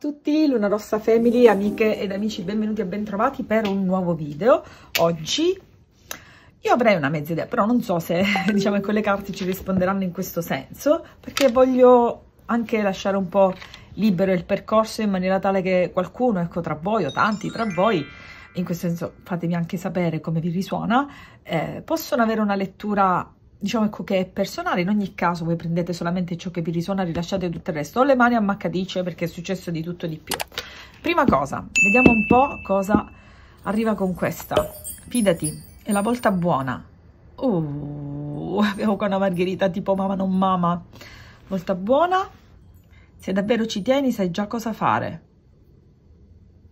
tutti, Luna Rossa Family, amiche ed amici, benvenuti e bentrovati per un nuovo video. Oggi io avrei una mezza idea, però non so se diciamo con le carte ci risponderanno in questo senso, perché voglio anche lasciare un po' libero il percorso in maniera tale che qualcuno, ecco tra voi o tanti tra voi, in questo senso fatemi anche sapere come vi risuona, eh, possono avere una lettura diciamo ecco che è personale, in ogni caso voi prendete solamente ciò che vi risuona, rilasciate tutto il resto, ho le mani ammaccadice perché è successo di tutto di più. Prima cosa, vediamo un po' cosa arriva con questa, fidati, è la volta buona, uh, avevo qua una margherita tipo mamma non mamma, volta buona, se davvero ci tieni sai già cosa fare,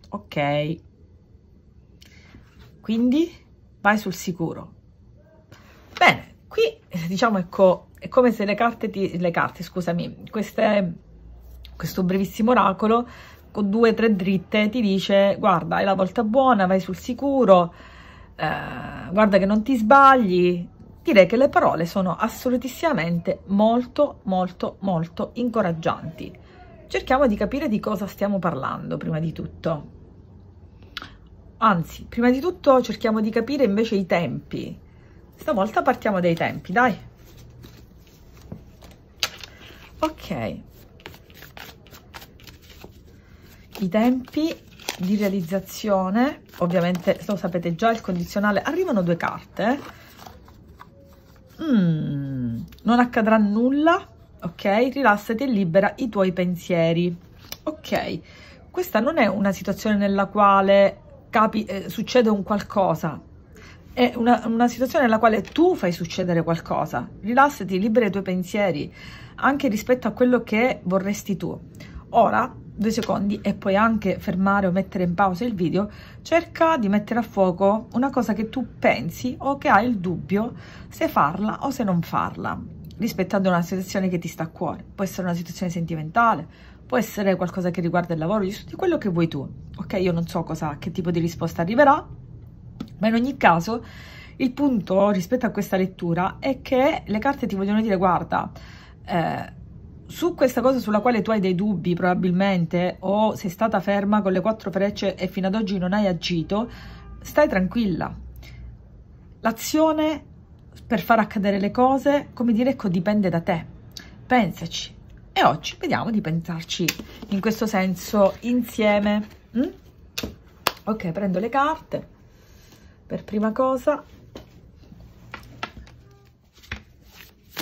ok, quindi vai sul sicuro, bene, Qui, diciamo, ecco, è come se le carte, ti, le carte scusami, queste, questo brevissimo oracolo con due o tre dritte ti dice guarda, è la volta buona, vai sul sicuro, eh, guarda che non ti sbagli. Direi che le parole sono assolutissimamente molto, molto, molto incoraggianti. Cerchiamo di capire di cosa stiamo parlando prima di tutto. Anzi, prima di tutto cerchiamo di capire invece i tempi Stavolta partiamo dai tempi, dai. Ok. I tempi di realizzazione, ovviamente lo sapete già, il condizionale, arrivano due carte. Mm, non accadrà nulla, ok? Rilassati e libera i tuoi pensieri. Ok, questa non è una situazione nella quale capi, eh, succede un qualcosa, è una, una, situazione nella quale tu fai succedere qualcosa. Rilassati, libera i tuoi pensieri, anche rispetto a quello che vorresti tu. Ora, due secondi, e puoi anche fermare o mettere in pausa il video, cerca di mettere a fuoco una cosa che tu pensi o che hai il dubbio se farla o se non farla, rispetto ad una situazione che ti sta a cuore. Può essere una situazione sentimentale, può essere qualcosa che riguarda il lavoro, gli studi, quello che vuoi tu. Ok, io non so cosa, che tipo di risposta arriverà, ma in ogni caso il punto rispetto a questa lettura è che le carte ti vogliono dire guarda eh, su questa cosa sulla quale tu hai dei dubbi probabilmente o sei stata ferma con le quattro frecce e fino ad oggi non hai agito stai tranquilla l'azione per far accadere le cose come dire ecco, dipende da te pensaci e oggi vediamo di pensarci in questo senso insieme mm? ok prendo le carte per prima cosa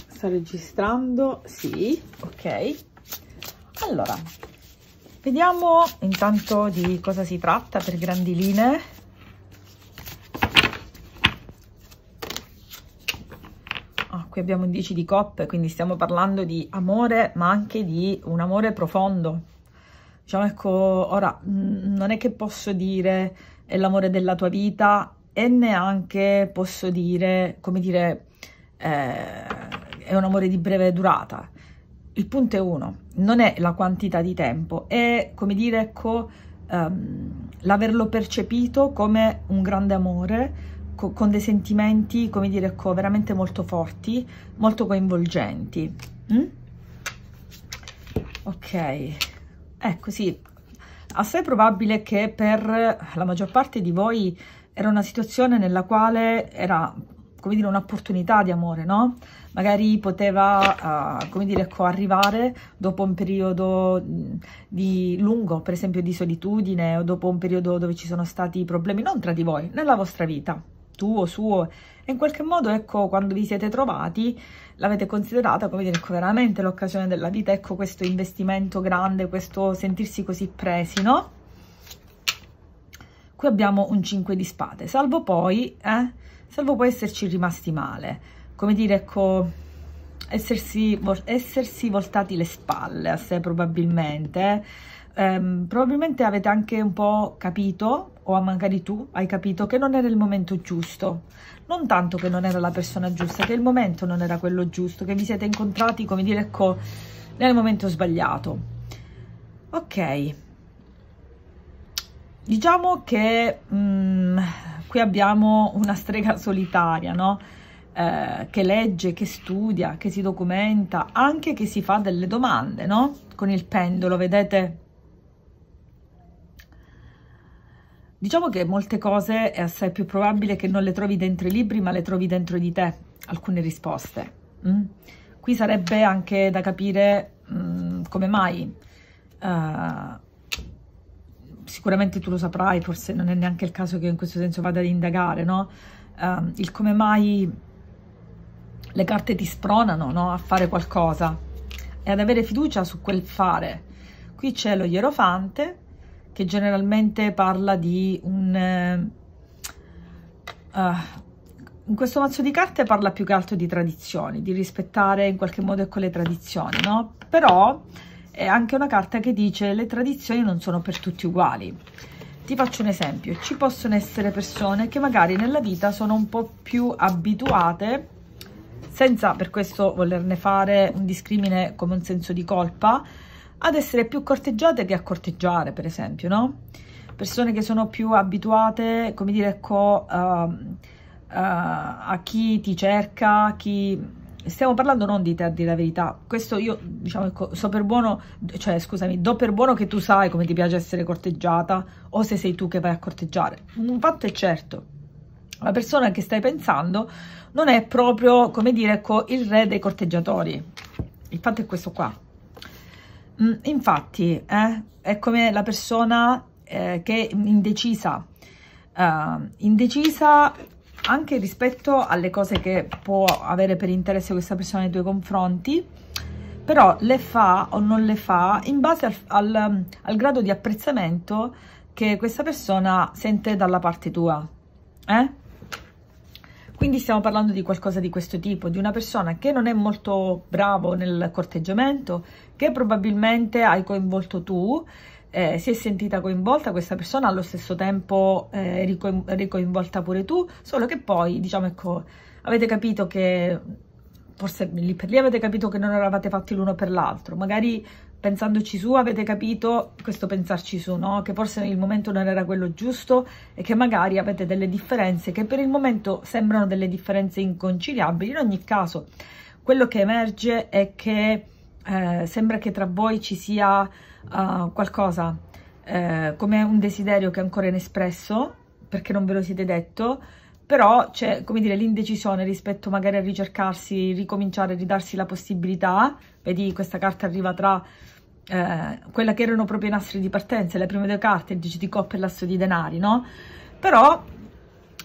sta registrando sì ok allora vediamo intanto di cosa si tratta per grandi linee ah, qui abbiamo un 10 di coppe quindi stiamo parlando di amore ma anche di un amore profondo diciamo ecco ora non è che posso dire è l'amore della tua vita e neanche posso dire, come dire, eh, è un amore di breve durata. Il punto è uno, non è la quantità di tempo, è come dire, ecco, um, l'averlo percepito come un grande amore, co con dei sentimenti, come dire, ecco, veramente molto forti, molto coinvolgenti. Mm? Ok, ecco sì, assai probabile che per la maggior parte di voi era una situazione nella quale era, come dire, un'opportunità di amore, no? Magari poteva, uh, come dire, ecco, arrivare dopo un periodo di lungo, per esempio di solitudine, o dopo un periodo dove ci sono stati problemi, non tra di voi, nella vostra vita, tuo, suo, e in qualche modo, ecco, quando vi siete trovati, l'avete considerata, come dire, ecco, veramente l'occasione della vita, ecco questo investimento grande, questo sentirsi così presi, no? qui abbiamo un 5 di spade, salvo poi, eh, salvo poi esserci rimasti male, come dire, ecco, essersi, essersi voltati le spalle a sé probabilmente, eh. ehm, probabilmente avete anche un po' capito, o magari tu hai capito, che non era il momento giusto, non tanto che non era la persona giusta, che il momento non era quello giusto, che vi siete incontrati, come dire, ecco, nel momento sbagliato. Ok, Diciamo che mh, mm, qui abbiamo una strega solitaria, no? Eh, che legge, che studia, che si documenta, anche che si fa delle domande, no? Con il pendolo, vedete? Diciamo che molte cose è assai più probabile che non le trovi dentro i libri, ma le trovi dentro di te, alcune risposte. Mm? Qui sarebbe anche da capire mm, come mai... Uh, sicuramente tu lo saprai, forse non è neanche il caso che io in questo senso vada ad indagare, no? Uh, il come mai le carte ti spronano no? a fare qualcosa e ad avere fiducia su quel fare. Qui c'è lo Ierofante che generalmente parla di un... Uh, in questo mazzo di carte parla più che altro di tradizioni, di rispettare in qualche modo ecco le tradizioni, no? Però è anche una carta che dice le tradizioni non sono per tutti uguali. Ti faccio un esempio, ci possono essere persone che magari nella vita sono un po' più abituate, senza per questo volerne fare un discrimine come un senso di colpa, ad essere più corteggiate che a corteggiare, per esempio, no? Persone che sono più abituate, come dire, co, uh, uh, a chi ti cerca, a chi stiamo parlando non di te a dire la verità, questo io diciamo ecco, so per buono, cioè scusami, do per buono che tu sai come ti piace essere corteggiata o se sei tu che vai a corteggiare. Un fatto è certo, la persona che stai pensando non è proprio, come dire, ecco, il re dei corteggiatori. Il fatto è questo qua. Mm, infatti, eh, è come la persona eh, che è indecisa. Uh, indecisa anche rispetto alle cose che può avere per interesse questa persona nei tuoi confronti, però le fa o non le fa in base al, al, al grado di apprezzamento che questa persona sente dalla parte tua. Eh? Quindi stiamo parlando di qualcosa di questo tipo, di una persona che non è molto bravo nel corteggiamento, che probabilmente hai coinvolto tu, eh, si è sentita coinvolta questa persona, allo stesso tempo eh, ricoinvolta pure tu, solo che poi, diciamo, ecco, avete capito che forse lì per lì avete capito che non eravate fatti l'uno per l'altro, magari pensandoci su avete capito questo pensarci su, no? che forse il momento non era quello giusto e che magari avete delle differenze che per il momento sembrano delle differenze inconciliabili, in ogni caso quello che emerge è che eh, sembra che tra voi ci sia uh, qualcosa eh, come un desiderio che è ancora inespresso, perché non ve lo siete detto, però c'è, come dire, l'indecisione rispetto magari a ricercarsi, ricominciare, ridarsi la possibilità. Vedi, questa carta arriva tra eh, quella che erano proprio i nastri di partenza, le prime due carte, il 10 di coppe e l'asso di denari, no? Però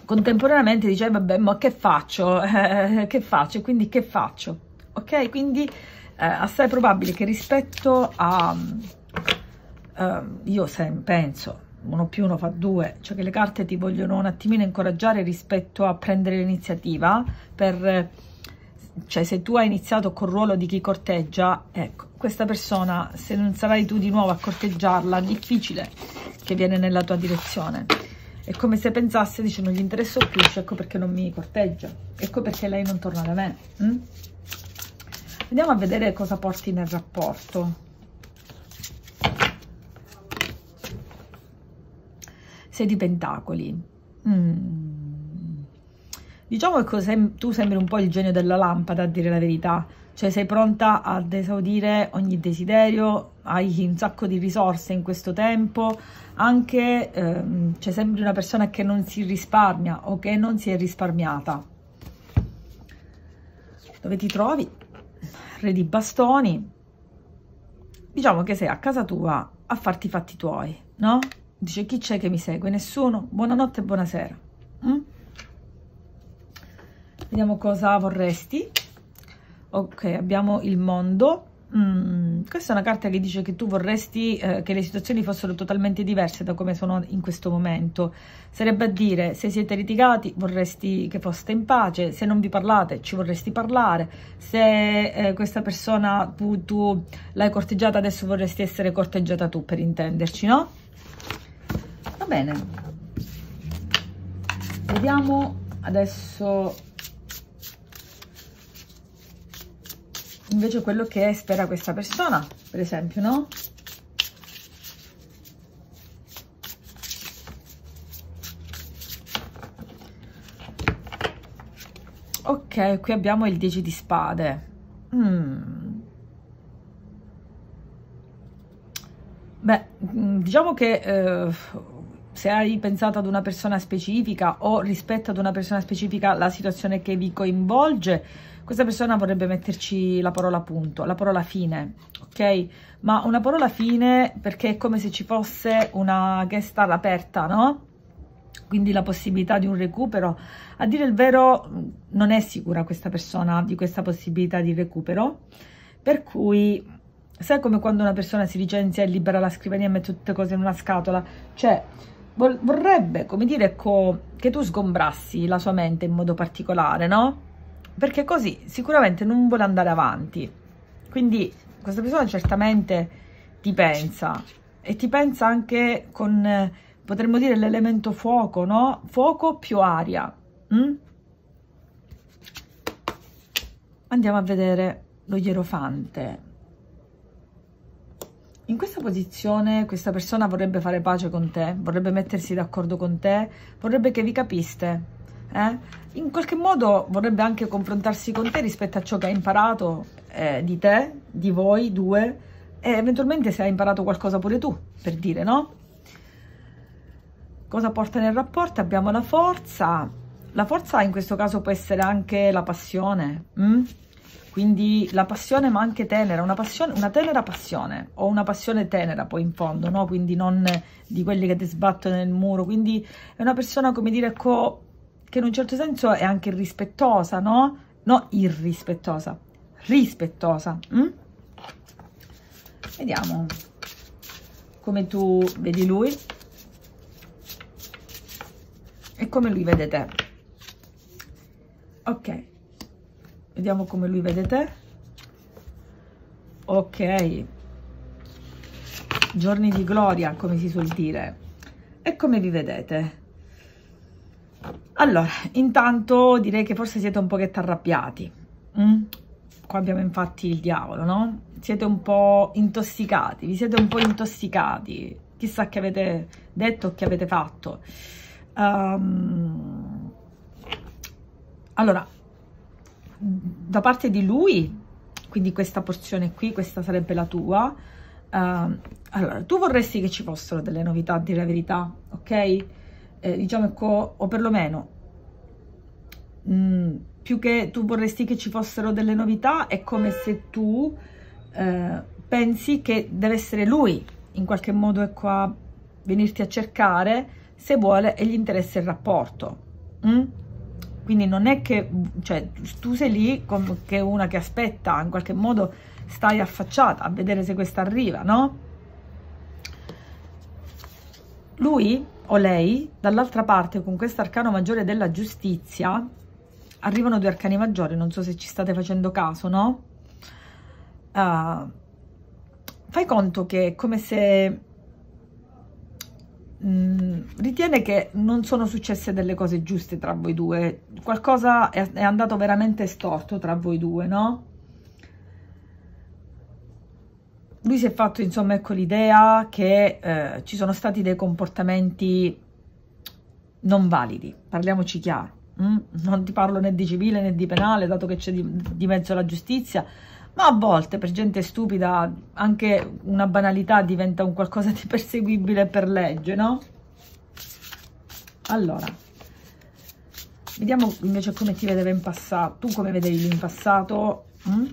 contemporaneamente dice, eh, vabbè, ma che faccio? Eh, che faccio? Quindi che faccio? Ok? Quindi eh, assai probabile che rispetto a Uh, io penso, uno più uno fa due, cioè che le carte ti vogliono un attimino incoraggiare rispetto a prendere l'iniziativa per... Cioè, se tu hai iniziato col ruolo di chi corteggia, ecco, questa persona, se non sarai tu di nuovo a corteggiarla, difficile che viene nella tua direzione. È come se pensasse, dice, non gli interesso più, cioè, ecco perché non mi corteggia, ecco perché lei non torna da me. Mm? Andiamo a vedere cosa porti nel rapporto. sei di pentacoli. Mm. Diciamo che tu sembri un po' il genio della lampada, a dire la verità. Cioè sei pronta ad esaudire ogni desiderio, hai un sacco di risorse in questo tempo, anche ehm, cioè sembri una persona che non si risparmia o che non si è risparmiata. Dove ti trovi? Re di bastoni. Diciamo che sei a casa tua a farti i fatti tuoi, no? Dice chi c'è che mi segue? Nessuno. Buonanotte e buonasera. Mm? Vediamo cosa vorresti. Ok, abbiamo il mondo. Mm, questa è una carta che dice che tu vorresti eh, che le situazioni fossero totalmente diverse da come sono in questo momento. Sarebbe a dire, se siete litigati vorresti che foste in pace, se non vi parlate ci vorresti parlare, se eh, questa persona tu, tu l'hai corteggiata adesso vorresti essere corteggiata tu per intenderci, no? va bene vediamo adesso invece quello che spera questa persona per esempio no ok qui abbiamo il 10 di spade mm. beh mm, diciamo che eh, se hai pensato ad una persona specifica o rispetto ad una persona specifica la situazione che vi coinvolge, questa persona vorrebbe metterci la parola punto, la parola fine, ok? Ma una parola fine perché è come se ci fosse una guest aperta, no? quindi la possibilità di un recupero. A dire il vero non è sicura questa persona di questa possibilità di recupero, per cui sai come quando una persona si licenzia e libera la scrivania e mette tutte cose in una scatola? Cioè vorrebbe, come dire, ecco, che tu sgombrassi la sua mente in modo particolare, no? Perché così sicuramente non vuole andare avanti. Quindi questa persona certamente ti pensa e ti pensa anche con, potremmo dire, l'elemento fuoco, no? Fuoco più aria. Mm? Andiamo a vedere lo Ierofante in questa posizione questa persona vorrebbe fare pace con te, vorrebbe mettersi d'accordo con te, vorrebbe che vi capiste. Eh? In qualche modo vorrebbe anche confrontarsi con te rispetto a ciò che ha imparato eh, di te, di voi due, e eventualmente se hai imparato qualcosa pure tu, per dire, no? Cosa porta nel rapporto? Abbiamo la forza. La forza in questo caso può essere anche la passione. Mh? Mm? Quindi la passione ma anche tenera, una, passione, una tenera passione, o una passione tenera poi in fondo, no? Quindi non di quelli che ti sbattono nel muro, quindi è una persona, come dire, co, che in un certo senso è anche rispettosa, no? No, irrispettosa, rispettosa. Mm? Vediamo come tu vedi lui e come lui vede te. Ok, vediamo come lui vedete ok giorni di gloria come si suol dire e come vi vedete allora intanto direi che forse siete un pochetto arrabbiati mm? qua abbiamo infatti il diavolo no siete un po intossicati vi siete un po intossicati chissà che avete detto o che avete fatto um, allora da parte di lui, quindi questa porzione qui, questa sarebbe la tua, Uh, allora, tu vorresti che ci fossero delle novità, a dire la verità, ok? Eh, diciamo, co, o perlomeno, mh, mm, più che tu vorresti che ci fossero delle novità, è come se tu eh, pensi che deve essere lui, in qualche modo è qua, venirti a cercare, se vuole, e gli interessa il rapporto. Mm? Quindi non è che cioè, tu sei lì con, che una che aspetta, in qualche modo stai affacciata a vedere se questa arriva, no? Lui o lei, dall'altra parte, con questo arcano maggiore della giustizia, arrivano due arcani maggiori, non so se ci state facendo caso, no? Uh, fai conto che è come se Mm, ritiene che non sono successe delle cose giuste tra voi due, qualcosa è, è andato veramente storto tra voi due, no? Lui si è fatto, insomma, ecco l'idea che eh, ci sono stati dei comportamenti non validi, parliamoci chiaro. Mm? Non ti parlo né di civile né di penale, dato che c'è di, di mezzo la giustizia, ma a volte per gente stupida anche una banalità diventa un qualcosa di perseguibile per legge, no? Allora, vediamo invece come ti vedeva in passato, tu come vedevi lui in passato mh? Mm?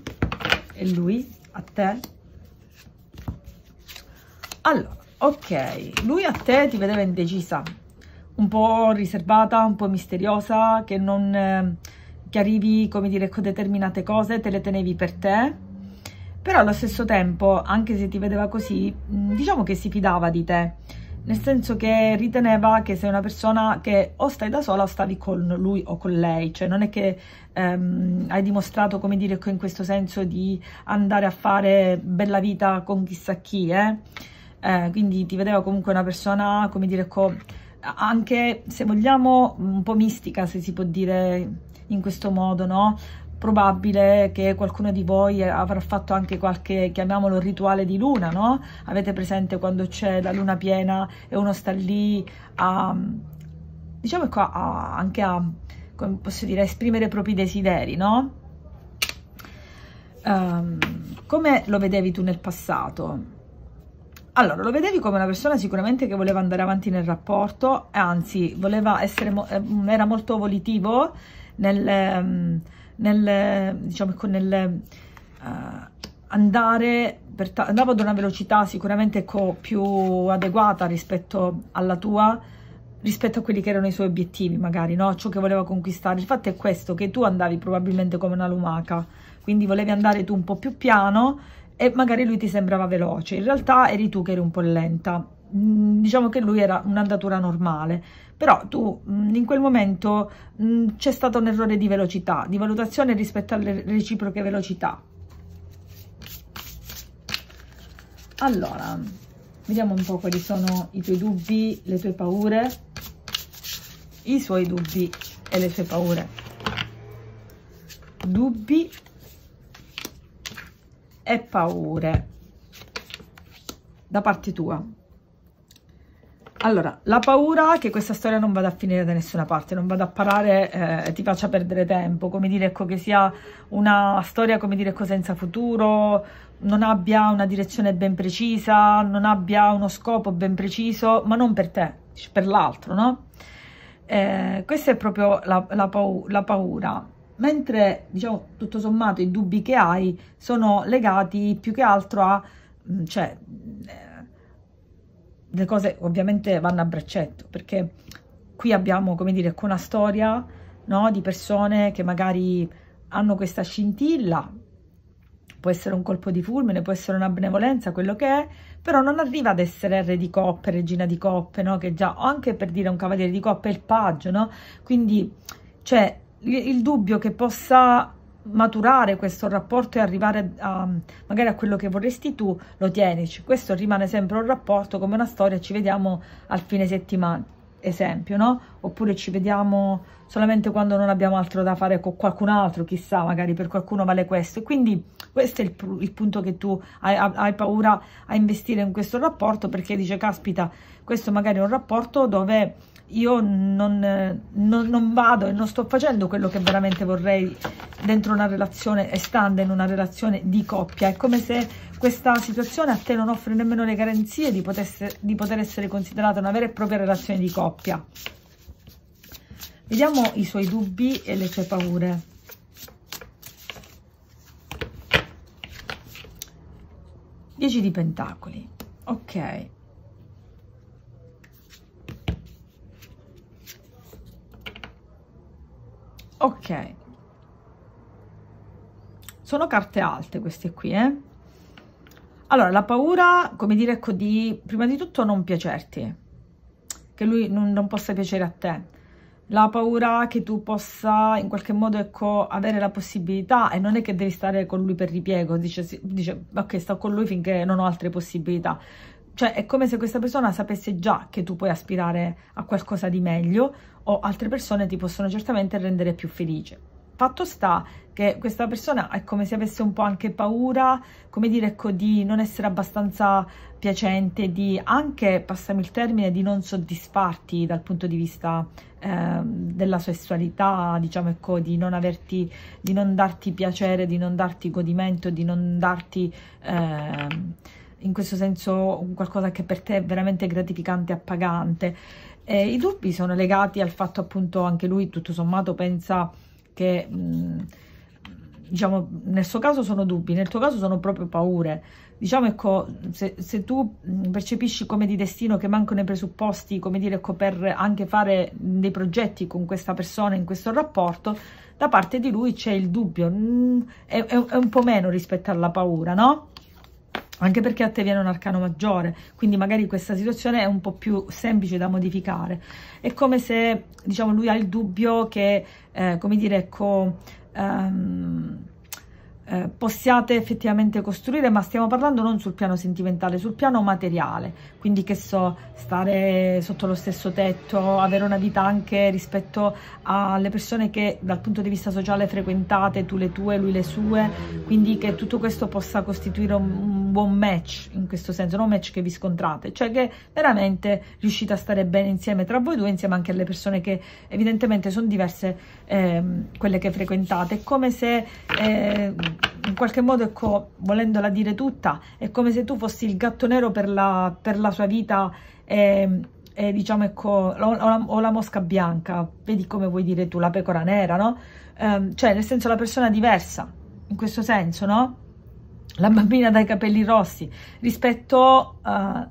e lui a te. Allora, ok, lui a te ti vedeva indecisa, un po' riservata, un po' misteriosa, che non... Eh, chiarivi, come dire, con determinate cose, te le tenevi per te, però allo stesso tempo, anche se ti vedeva così, diciamo che si fidava di te, nel senso che riteneva che sei una persona che o stai da sola o stavi con lui o con lei, cioè non è che ehm, hai dimostrato, come dire, in questo senso di andare a fare bella vita con chissà chi, eh? Eh, quindi ti vedeva comunque una persona, come dire, co anche se vogliamo un po' mistica, se si può dire in questo modo, no? probabile che qualcuno di voi avrà fatto anche qualche, chiamiamolo, rituale di luna, no? Avete presente quando c'è la luna piena e uno sta lì a, diciamo qua, a, anche a, come posso dire, a esprimere i propri desideri, no? Um, come lo vedevi tu nel passato? Allora, lo vedevi come una persona sicuramente che voleva andare avanti nel rapporto, anzi, voleva essere, eh, era molto volitivo, nel, ehm, nel diciamo, ecco, nel uh, andare, per andavo ad una velocità sicuramente più adeguata rispetto alla tua, rispetto a quelli che erano i suoi obiettivi magari, no? ciò che voleva conquistare. Il fatto è questo, che tu andavi probabilmente come una lumaca, quindi volevi andare tu un po' più piano e magari lui ti sembrava veloce, in realtà eri tu che eri un po' lenta. Mhmm, diciamo che lui era un'andatura normale, però tu in quel momento c'è stato un errore di velocità, di valutazione rispetto alle reciproche velocità. Allora, vediamo un po' quali sono i tuoi dubbi, le tue paure, i suoi dubbi e le sue paure. Dubbi e paure da parte tua. Allora, la paura che questa storia non vada a finire da nessuna parte, non vada a parare, eh, ti faccia perdere tempo, come dire ecco, che sia una storia, come dire, ecco, senza futuro, non abbia una direzione ben precisa, non abbia uno scopo ben preciso, ma non per te, per l'altro, no? Eh, questa è proprio la, la, pau la paura, mentre, diciamo, tutto sommato i dubbi che hai sono legati più che altro a, cioè, le cose ovviamente vanno a braccetto, perché qui abbiamo, come dire, una storia no, di persone che magari hanno questa scintilla, può essere un colpo di fulmine, può essere una benevolenza, quello che è, però non arriva ad essere re di coppe, regina di coppe, no? Che già, anche per dire un cavaliere di coppe è il paggio, no? Quindi c'è cioè, il dubbio che possa maturare questo rapporto e arrivare a, magari a quello che vorresti tu, lo tienici. Questo rimane sempre un rapporto come una storia, ci vediamo al fine settimana, esempio, no? Oppure ci vediamo solamente quando non abbiamo altro da fare con qualcun altro, chissà, magari per qualcuno vale questo. quindi questo è il, il punto che tu hai, hai, paura a investire in questo rapporto perché dice, caspita, questo magari è un rapporto dove io non, eh, non, non, vado e non sto facendo quello che veramente vorrei dentro una relazione e stando in una relazione di coppia. È come se questa situazione a te non offre nemmeno le garanzie di, potesse, di poter essere considerata una vera e propria relazione di coppia. Vediamo i suoi dubbi e le sue paure. Dieci di pentacoli. Ok. ok sono carte alte queste qui eh allora la paura come dire ecco di prima di tutto non piacerti che lui non, non possa piacere a te la paura che tu possa in qualche modo ecco, avere la possibilità e non è che devi stare con lui per ripiego, dice, dice ok sto con lui finché non ho altre possibilità, cioè è come se questa persona sapesse già che tu puoi aspirare a qualcosa di meglio o altre persone ti possono certamente rendere più felice. Fatto sta che questa persona è come se avesse un po' anche paura, come dire, ecco, di non essere abbastanza piacente, di anche, passami il termine, di non soddisfarti dal punto di vista eh, della sessualità, diciamo, ecco, di non averti, di non darti piacere, di non darti godimento, di non darti... Eh, in questo senso qualcosa che per te è veramente gratificante e appagante. Eh, I dubbi sono legati al fatto appunto anche lui tutto sommato pensa che... Mh, mm, diciamo, nel suo caso sono dubbi, nel tuo caso sono proprio paure. Diciamo, ecco, se, se tu mm, percepisci come di destino che mancano i presupposti, come dire, ecco, per anche fare dei progetti con questa persona in questo rapporto, da parte di lui c'è il dubbio, mm, è, è un po' meno rispetto alla paura, no? anche perché a te viene un arcano maggiore, quindi magari questa situazione è un po' più semplice da modificare. È come se, diciamo, lui ha il dubbio che, eh, come dire, ecco, ehm, eh, possiate effettivamente costruire, ma stiamo parlando non sul piano sentimentale, sul piano materiale quindi che so, stare sotto lo stesso tetto, avere una vita anche rispetto alle persone che dal punto di vista sociale frequentate, tu le tue, lui le sue, quindi che tutto questo possa costituire un, buon match in questo senso, non un match che vi scontrate, cioè che veramente riuscite a stare bene insieme tra voi due, insieme anche alle persone che evidentemente sono diverse eh, quelle che frequentate, è come se... Eh, in qualche modo, ecco, volendola dire tutta, è come se tu fossi il gatto nero per la, per la sua vita e, ehm, e diciamo, ecco, o la, o la, mosca bianca, vedi come vuoi dire tu, la pecora nera, no? Um, cioè, nel senso, la persona diversa, in questo senso, no? la bambina dai capelli rossi rispetto uh,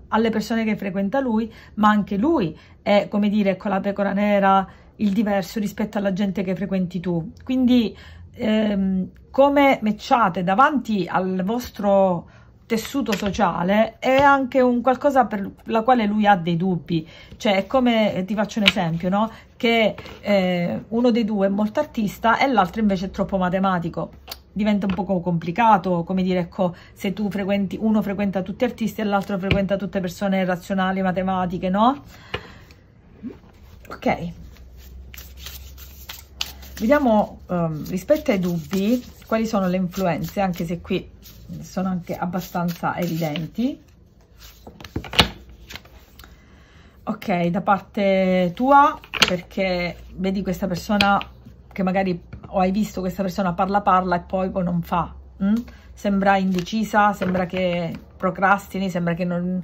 alle persone che frequenta lui, ma anche lui è, come dire, ecco la pecora nera, il diverso rispetto alla gente che frequenti tu. Quindi ehm, come matchate davanti al vostro tessuto sociale è anche un qualcosa per la quale lui ha dei dubbi cioè è come eh, ti faccio un esempio no che eh, uno dei due è molto artista e l'altro invece è troppo matematico diventa un po' complicato, come dire, ecco, se tu frequenti, uno frequenta tutti artisti e l'altro frequenta tutte persone razionali, matematiche, no? Ok, Vediamo um, rispetto ai dubbi quali sono le influenze, anche se qui sono anche abbastanza evidenti. Ok, da parte tua, perché vedi questa persona che magari o hai visto questa persona parla parla e poi, non fa. Mh? Mm? Sembra indecisa, sembra che procrastini, sembra che non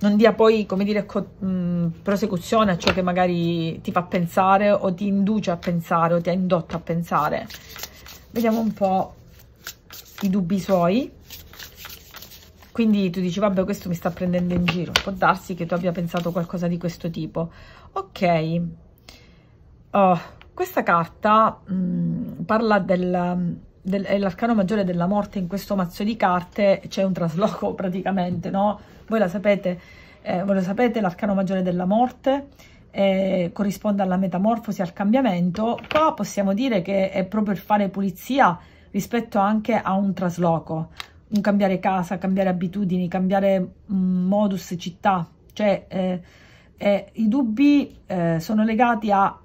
non dia poi, come dire, mh, mm, prosecuzione a ciò che magari ti fa pensare o ti induce a pensare o ti ha indotto a pensare. Vediamo un po' i dubbi suoi. Quindi tu dici, vabbè, questo mi sta prendendo in giro. Può darsi che tu abbia pensato qualcosa di questo tipo. Ok. Oh, questa carta mh, mm, parla del del, è l'arcano maggiore della morte in questo mazzo di carte, c'è un trasloco praticamente, no? Voi, la sapete, eh, voi lo sapete, l'arcano maggiore della morte eh, corrisponde alla metamorfosi, al cambiamento. Qua possiamo dire che è proprio il fare pulizia rispetto anche a un trasloco, un cambiare casa, cambiare abitudini, cambiare mh, mm, modus città. Cioè, eh, eh, i dubbi eh, sono legati a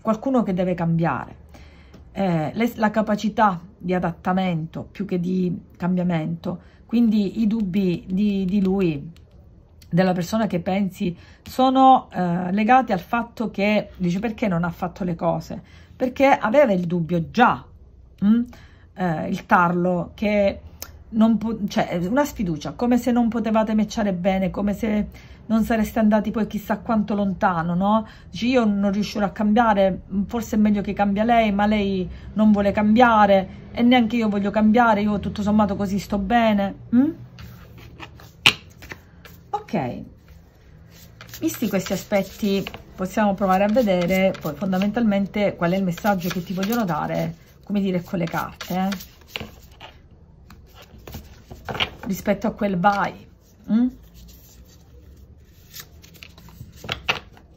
qualcuno che deve cambiare eh, le, la capacità di adattamento più che di cambiamento, quindi i dubbi di, di lui, della persona che pensi, sono eh, legati al fatto che dice perché non ha fatto le cose, perché aveva il dubbio già, mh, mm? eh, il tarlo, che non cioè una sfiducia, come se non potevate mecciare bene, come se non sareste andati poi chissà quanto lontano, no? Dici io non riuscirò a cambiare, forse è meglio che cambia lei, ma lei non vuole cambiare e neanche io voglio cambiare, io tutto sommato così sto bene. Mm? Ok, visti questi aspetti possiamo provare a vedere poi fondamentalmente qual è il messaggio che ti vogliono dare, come dire, con le carte, eh? rispetto a quel vai. Mm?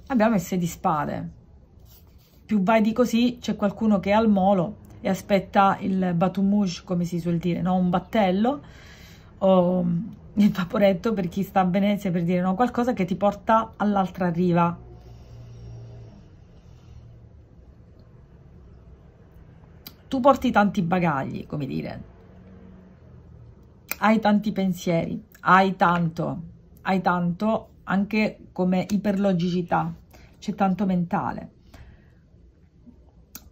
abbiamo il 6 di spade. Più vai di così c'è qualcuno che è al molo e aspetta il batumouche, come si suol dire, no? un battello o mm, il vaporetto per chi sta a Venezia per dire no? qualcosa che ti porta all'altra riva. Tu porti tanti bagagli, come dire, hai tanti pensieri, hai tanto, hai tanto anche come iperlogicità, c'è tanto mentale.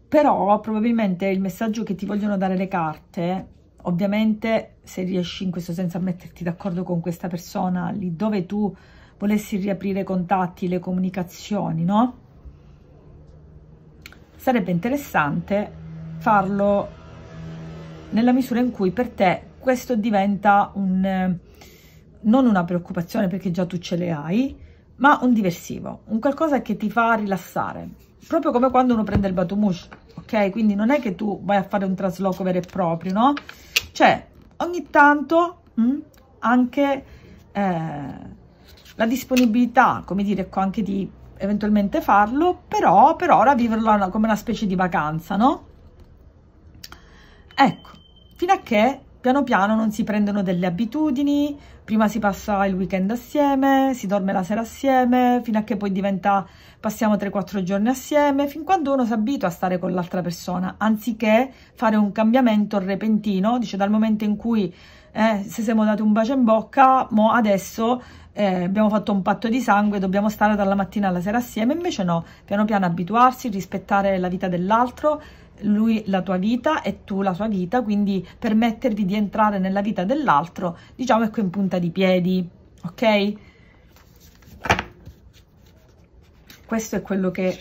Però probabilmente il messaggio che ti vogliono dare le carte, ovviamente se riesci in questo senso a metterti d'accordo con questa persona, lì dove tu volessi riaprire i contatti, le comunicazioni, no? Sarebbe interessante farlo nella misura in cui per te questo diventa un non una preoccupazione perché già tu ce le hai, ma un diversivo, un qualcosa che ti fa rilassare, proprio come quando uno prende il batumush, ok? Quindi non è che tu vai a fare un trasloco vero e proprio, no? Cioè, ogni tanto mh, hm, anche eh, la disponibilità, come dire, ecco, anche di eventualmente farlo, però per ora viverlo come una specie di vacanza, no? Ecco, fino a che piano piano non si prendono delle abitudini, prima si passa il weekend assieme, si dorme la sera assieme, fino a che poi diventa, passiamo 3-4 giorni assieme, fin quando uno si abitua a stare con l'altra persona, anziché fare un cambiamento repentino, dice dal momento in cui eh, se siamo dati un bacio in bocca, mo adesso eh, abbiamo fatto un patto di sangue, dobbiamo stare dalla mattina alla sera assieme, invece no, piano piano abituarsi, rispettare la vita dell'altro, lui la tua vita e tu la sua vita, quindi permettervi di entrare nella vita dell'altro, diciamo ecco in punta di piedi, ok? Questo è quello che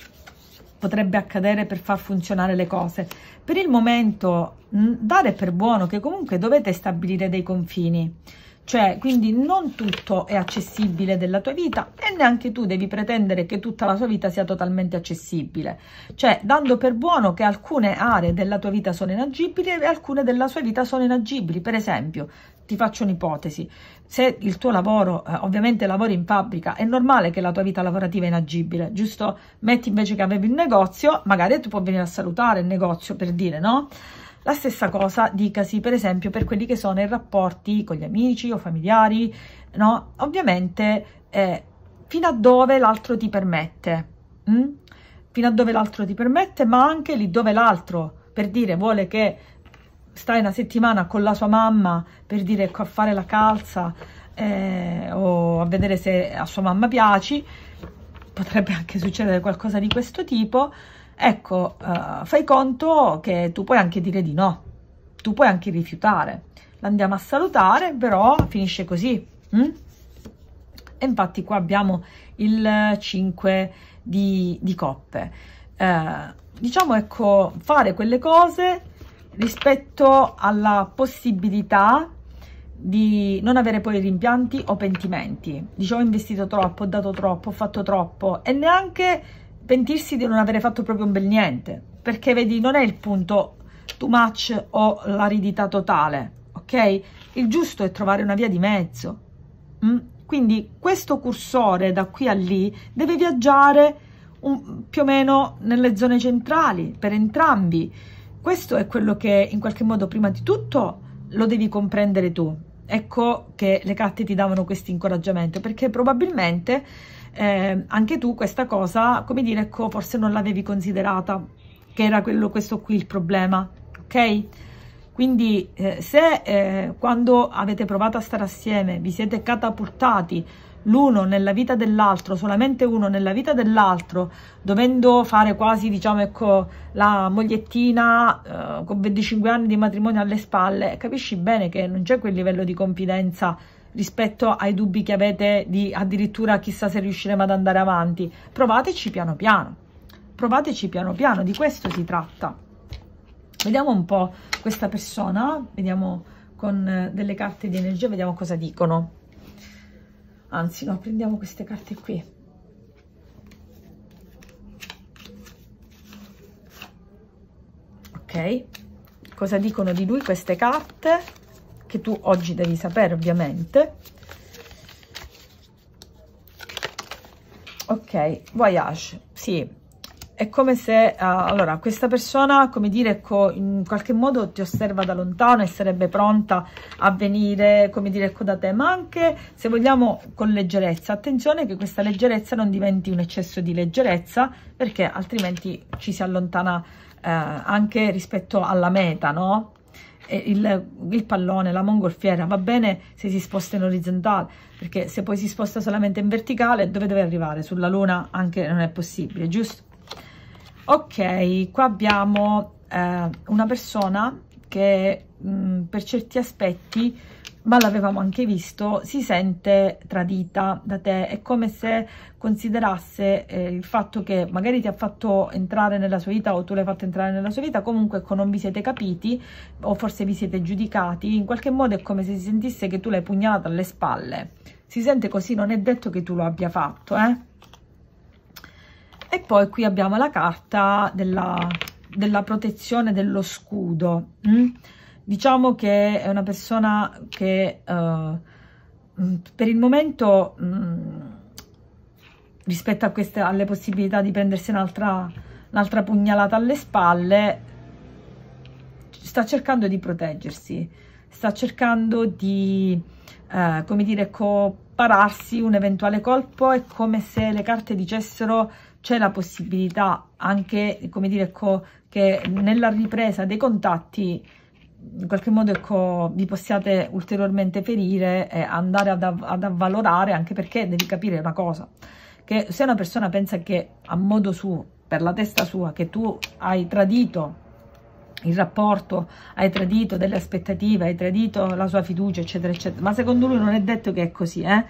potrebbe accadere per far funzionare le cose. Per il momento mh, dare per buono che comunque dovete stabilire dei confini, cioè, quindi non tutto è accessibile della tua vita e neanche tu devi pretendere che tutta la tua vita sia totalmente accessibile. Cioè, dando per buono che alcune aree della tua vita sono inagibili e alcune della sua vita sono inagibili. Per esempio, ti faccio un'ipotesi, se il tuo lavoro, eh, ovviamente lavori in fabbrica, è normale che la tua vita lavorativa è inagibile, giusto? Metti invece che avevi il negozio, magari tu puoi venire a salutare il negozio per dire, no? La stessa cosa dicasi per esempio per quelli che sono i rapporti con gli amici o familiari, no? Ovviamente eh, fino a dove l'altro ti permette, mh? Mm? fino a dove l'altro ti permette, ma anche lì dove l'altro, per dire, vuole che stai una settimana con la sua mamma per dire ecco, a fare la calza eh, o a vedere se a sua mamma piaci, potrebbe anche succedere qualcosa di questo tipo, Ecco, uh, fai conto che tu puoi anche dire di no, tu puoi anche rifiutare. L'andiamo a salutare, però finisce così. Hm? E infatti qua abbiamo il 5 di, di coppe. Eh, diciamo, ecco, fare quelle cose rispetto alla possibilità di non avere poi rimpianti o pentimenti. Dicevo, ho investito troppo, ho dato troppo, ho fatto troppo e neanche pentirsi di non avere fatto proprio un bel niente, perché vedi non è il punto too much o l'aridità totale, ok? Il giusto è trovare una via di mezzo. Mm? Quindi questo cursore da qui a lì deve viaggiare un, più o meno nelle zone centrali per entrambi. Questo è quello che in qualche modo prima di tutto lo devi comprendere tu. Ecco che le carte ti davano questo incoraggiamento perché probabilmente eh, anche tu questa cosa, come dire, ecco, forse non l'avevi considerata, che era quello, questo qui il problema, ok? Quindi eh, se eh, quando avete provato a stare assieme vi siete catapultati l'uno nella vita dell'altro, solamente uno nella vita dell'altro, dovendo fare quasi, diciamo, ecco, la mogliettina eh, con 25 anni di matrimonio alle spalle, capisci bene che non c'è quel livello di confidenza rispetto ai dubbi che avete di addirittura chissà se riusciremo ad andare avanti. Provateci piano piano, provateci piano piano, di questo si tratta. Vediamo un po' questa persona, vediamo con eh, delle carte di energia, vediamo cosa dicono. Anzi no, prendiamo queste carte qui. Ok, cosa dicono di lui queste carte? che tu oggi devi sapere ovviamente. Ok, voyage, sì, è come se, uh, allora, questa persona, come dire, co in qualche modo ti osserva da lontano e sarebbe pronta a venire, come dire, co ecco, da te, ma anche, se vogliamo, con leggerezza. Attenzione che questa leggerezza non diventi un eccesso di leggerezza, perché altrimenti ci si allontana eh, anche rispetto alla meta, no? il, il, pallone, la mongolfiera, va bene se si sposta in orizzontale, perché se poi si sposta solamente in verticale, dove deve arrivare? Sulla luna anche non è possibile, giusto? Ok, qua abbiamo eh, una persona che mh, mm, per certi aspetti ma l'avevamo anche visto, si sente tradita da te, è come se considerasse eh, il fatto che magari ti ha fatto entrare nella sua vita o tu l'hai fatto entrare nella sua vita, comunque ecco, non vi siete capiti o forse vi siete giudicati, in qualche modo è come se si sentisse che tu l'hai pugnata alle spalle, si sente così, non è detto che tu lo abbia fatto, eh? E poi qui abbiamo la carta della, della protezione dello scudo, mh? Mm? diciamo che è una persona che uh, per il momento mh, mm, rispetto a queste, alle possibilità di prendersi un'altra un pugnalata alle spalle sta cercando di proteggersi sta cercando di uh, come dire cooperarsi un eventuale colpo è come se le carte dicessero c'è la possibilità anche come dire che nella ripresa dei contatti in qualche modo ecco, vi possiate ulteriormente ferire e andare ad, av ad avvalorare anche perché devi capire una cosa che se una persona pensa che a modo suo per la testa sua che tu hai tradito il rapporto, hai tradito delle aspettative, hai tradito la sua fiducia, eccetera, eccetera. Ma secondo lui non è detto che è così, eh?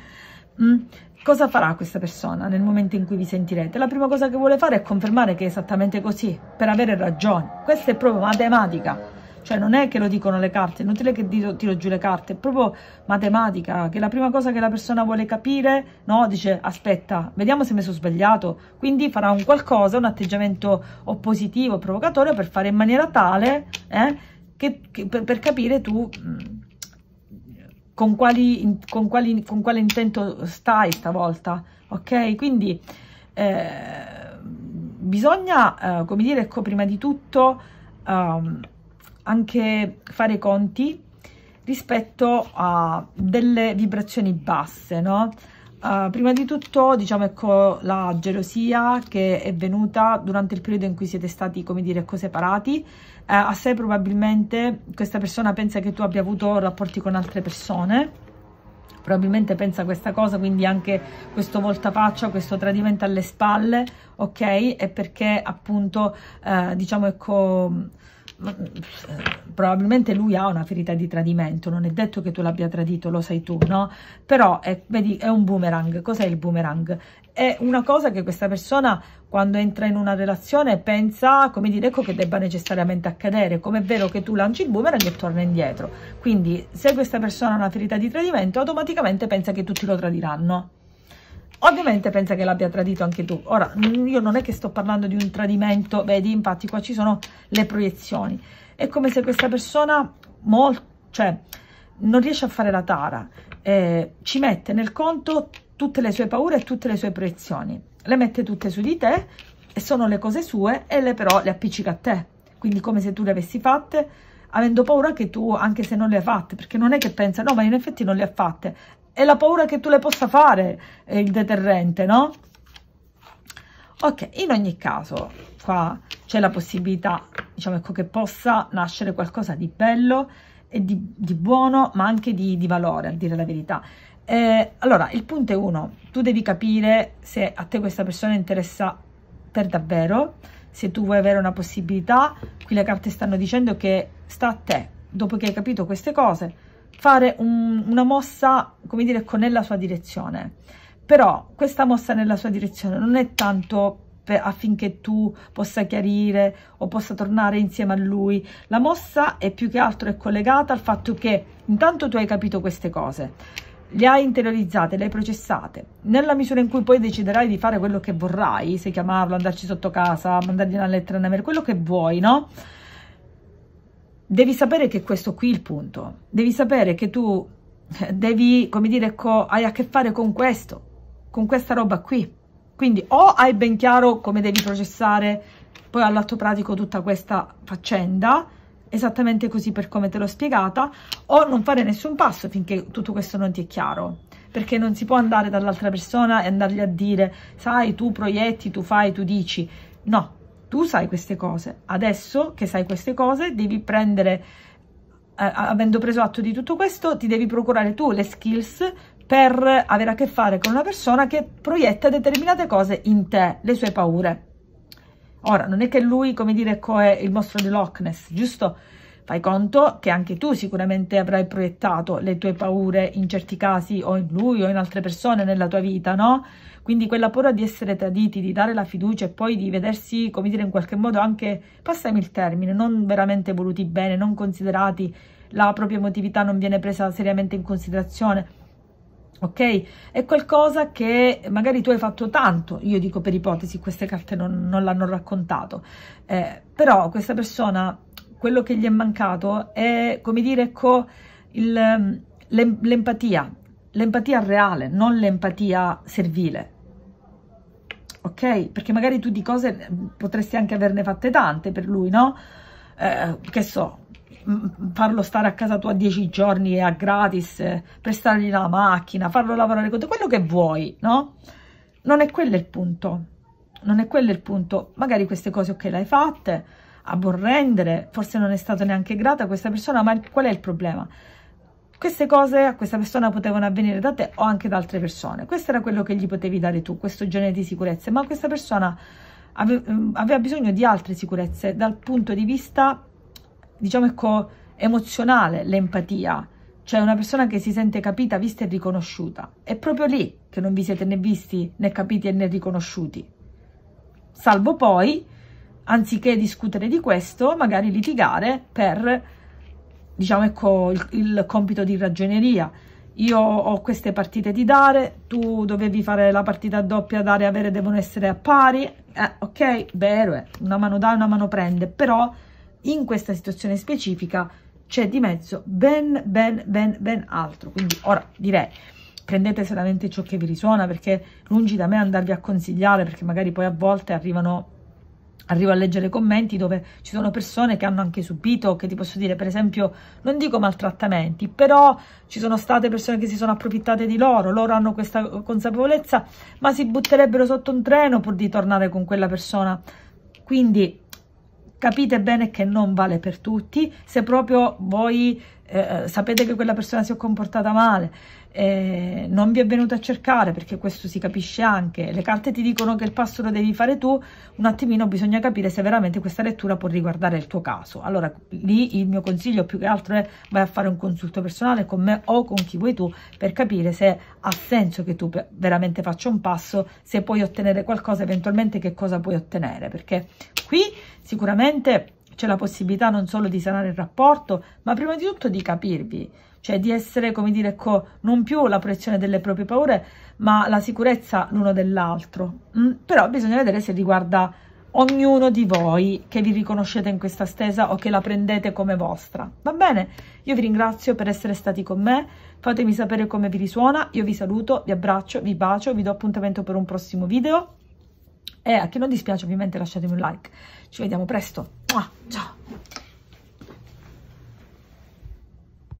Mm. Cosa farà questa persona nel momento in cui vi sentirete? La prima cosa che vuole fare è confermare che è esattamente così, per avere ragione. Questa è proprio matematica. Cioè non è che lo dicono le carte, è inutile che tiro, tiro giù le carte, è proprio matematica, che la prima cosa che la persona vuole capire, no, dice aspetta, vediamo se mi sono sbagliato, quindi farà un qualcosa, un atteggiamento oppositivo, provocatorio per fare in maniera tale eh, che, che per, per, capire tu... Mh, mm, con, quali, con, quali, con quale intento stai stavolta, ok? Quindi eh, bisogna, eh, come dire, ecco, prima di tutto um, anche fare i conti rispetto a delle vibrazioni basse, no? Uh, prima di tutto, diciamo, ecco la gelosia che è venuta durante il periodo in cui siete stati, come dire, separati. Uh, eh, assai probabilmente questa persona pensa che tu abbia avuto rapporti con altre persone, probabilmente pensa questa cosa, quindi anche questo voltafaccia, questo tradimento alle spalle, ok? È perché appunto, eh, diciamo, ecco probabilmente lui ha una ferita di tradimento, non è detto che tu l'abbia tradito, lo sai tu, no? Però è, vedi, è un boomerang. Cos'è il boomerang? È una cosa che questa persona quando entra in una relazione pensa, come dire, ecco che debba necessariamente accadere, come è vero che tu lanci il boomerang e torna indietro. Quindi se questa persona ha una ferita di tradimento, automaticamente pensa che tutti lo tradiranno. Ovviamente pensa che l'abbia tradito anche tu. Ora, io non è che sto parlando di un tradimento, vedi, infatti qua ci sono le proiezioni. È come se questa persona cioè, non riesce a fare la tara, eh, ci mette nel conto tutte le sue paure e tutte le sue proiezioni. Le mette tutte su di te, e sono le cose sue, e le però le appiccica a te. Quindi come se tu le avessi fatte, avendo paura che tu, anche se non le hai fatte, perché non è che pensa, no, ma in effetti non le ha fatte, è la paura che tu le possa fare eh, il deterrente, no? Ok, in ogni caso, qua c'è la possibilità, diciamo, ecco, che possa nascere qualcosa di bello e di, di buono, ma anche di, di, valore, a dire la verità. Eh, allora, il punto è uno, tu devi capire se a te questa persona interessa per davvero, se tu vuoi avere una possibilità, qui le carte stanno dicendo che sta a te, dopo che hai capito queste cose, fare un, una mossa, come dire, con ecco, nella sua direzione. Però questa mossa nella sua direzione non è tanto per, affinché tu possa chiarire o possa tornare insieme a lui. La mossa è più che altro è collegata ecco, al fatto che intanto tu hai capito queste cose, le hai interiorizzate, le hai processate. Nella misura in cui poi deciderai di fare quello che vorrai, se chiamarlo, andarci sotto casa, mandargli una lettera, una mail, quello che vuoi, no? devi sapere che questo qui è il punto. Devi sapere che tu eh, devi, come dire, hai a che fare con questo, con questa roba qui. Quindi o hai ben chiaro come devi processare poi all'atto pratico tutta questa faccenda, esattamente così per come te l'ho spiegata, o non fare nessun passo finché tutto questo non ti è chiaro. Perché non si può andare dall'altra persona e andargli a dire, sai, tu proietti, tu fai, tu dici. No, tu sai queste cose, adesso che sai queste cose devi prendere, eh, avendo preso atto di tutto questo, ti devi procurare tu le skills per avere a che fare con una persona che proietta determinate cose in te, le sue paure. Ora, non è che lui, come dire, è il mostro di Loch Ness, giusto? Fai conto che anche tu sicuramente avrai proiettato le tue paure in certi casi o in lui o in altre persone nella tua vita, no? Quindi quella paura di essere traditi, di dare la fiducia e poi di vedersi, come dire, in qualche modo anche, passami il termine, non veramente voluti bene, non considerati, la propria emotività non viene presa seriamente in considerazione. Ok? È qualcosa che magari tu hai fatto tanto, io dico per ipotesi, queste carte non, non l'hanno raccontato, eh, però questa persona, quello che gli è mancato è, come dire, ecco, mm, l'empatia, l'empatia reale, non l'empatia servile, ok? Perché magari tu di cose eh, potresti anche averne fatte tante per lui, no? Eh, che so, farlo stare a casa tua dieci giorni a gratis, eh, prestargli la macchina, farlo lavorare con te, quello che vuoi, no? Non è quello il punto, non è quello il punto. Magari queste cose, ok, le hai fatte, a buon rendere, forse non è stato neanche grata questa persona, ma qual è il problema? queste cose a questa persona potevano avvenire da te o anche da altre persone. Questo era quello che gli potevi dare tu, questo genere di sicurezze, ma questa persona ave ehm, aveva bisogno di altre sicurezze dal punto di vista, diciamo ecco, emozionale, l'empatia, cioè una persona che si sente capita, vista e riconosciuta. È proprio lì che non vi siete né visti né capiti né riconosciuti. Salvo poi, anziché discutere di questo, magari litigare per diciamo ecco il, il compito di ragioneria io ho queste partite di dare, tu dovevi fare la partita doppia, dare e avere devono essere a pari, eh, ok, vero, eh. una mano dà una mano prende, però in questa situazione specifica c'è di mezzo ben, ben, ben, ben altro, quindi ora direi prendete solamente ciò che vi risuona perché lungi da me andarvi a consigliare perché magari poi a volte arrivano arrivo a leggere commenti dove ci sono persone che hanno anche subito, che ti posso dire, per esempio, non dico maltrattamenti, però ci sono state persone che si sono approfittate di loro, loro hanno questa consapevolezza, ma si butterebbero sotto un treno pur di tornare con quella persona. Quindi capite bene che non vale per tutti, se proprio voi eh, eh, sapete che quella persona si è comportata male, eh, non vi è venuto a cercare, perché questo si capisce anche, le carte ti dicono che il passo lo devi fare tu, un attimino bisogna capire se veramente questa lettura può riguardare il tuo caso. Allora, lì il mio consiglio più che altro è vai a fare un consulto personale con me o con chi vuoi tu per capire se ha senso che tu veramente faccia un passo, se puoi ottenere qualcosa, eventualmente che cosa puoi ottenere, perché qui sicuramente c'è la possibilità non solo di sanare il rapporto, ma prima di tutto di capirvi, cioè di essere, come dire, ecco, non più la proiezione delle proprie paure, ma la sicurezza l'uno dell'altro. Mm, però bisogna vedere se riguarda ognuno di voi che vi riconoscete in questa stesa o che la prendete come vostra. Va bene? Io vi ringrazio per essere stati con me, fatemi sapere come vi risuona, io vi saluto, vi abbraccio, vi bacio, vi do appuntamento per un prossimo video. E eh, a chi non dispiace ovviamente lasciatemi un like. Ci vediamo presto. Ciao!